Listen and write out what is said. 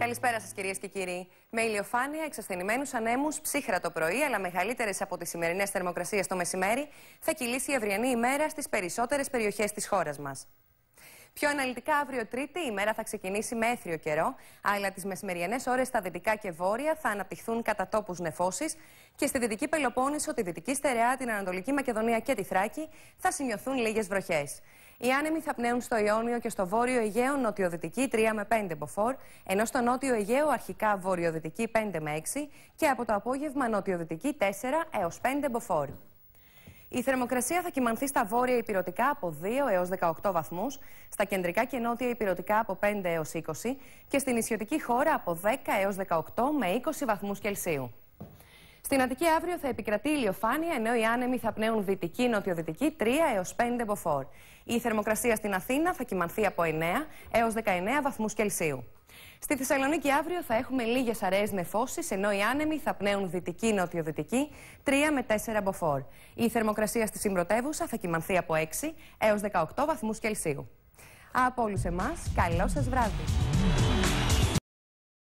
Καλησπέρα σας, κυρίες και κύριοι. Με ηλιοφάνεια, εξασθενημένους ανέμους, ψύχρα το πρωί, αλλά μεγαλύτερες από τις σημερινές θερμοκρασίες το μεσημέρι, θα κυλήσει η αυριανή ημέρα στις περισσότερες περιοχές της χώρας μας. Πιο αναλυτικά αύριο Τρίτη η μέρα θα ξεκινήσει με έθριο καιρό, αλλά τις μεσημερινέ ώρες στα δυτικά και βόρεια θα αναπτυχθούν κατά τόπους νεφώσεις και στη δυτική Πελοπόννησο, τη δυτική Στερεά, την Ανατολική Μακεδονία και τη Θράκη θα σημειωθούν λίγες βροχές. Οι άνεμοι θα πνέουν στο Ιόνιο και στο Βόρειο Αιγαίο νοτιοδυτική 3 με 5 μποφόρ, ενώ στο Νότιο Αιγαίο αρχικά βορειοδυτική 5 με 6 και από το απόγευμα νοτιοδυτική 4 έω 5 μποφόρ. Η θερμοκρασία θα κυμανθεί στα βόρεια υπηρετικά από 2 έως 18 βαθμούς, στα κεντρικά και νότια υπηρετικά από 5 έως 20 και στην ισιωτική χώρα από 10 έως 18 με 20 βαθμούς Κελσίου. Στην Αττική αύριο θα επικρατεί ηλιοφάνεια, ενώ οι άνεμοι θα πνέουν δυτική-νοτιοδυτική 3 έως 5 μποφόρ. Η θερμοκρασία στην Αθήνα θα κυμανθεί από 9 έως 19 βαθμούς Κελσίου. Στη Θεσσαλονίκη αύριο θα έχουμε λίγες αραιές νεφώσεις, ενώ οι άνεμοι θα πνέουν δυτική-νοτιοδυτική 3 με 4 μποφόρ. Η θερμοκρασία στη συμπρωτεύουσα θα κοιμανθεί από 6 έω 18 βαθμούς Κελσίου. Από όλους εμάς, καλό σας βράδυ.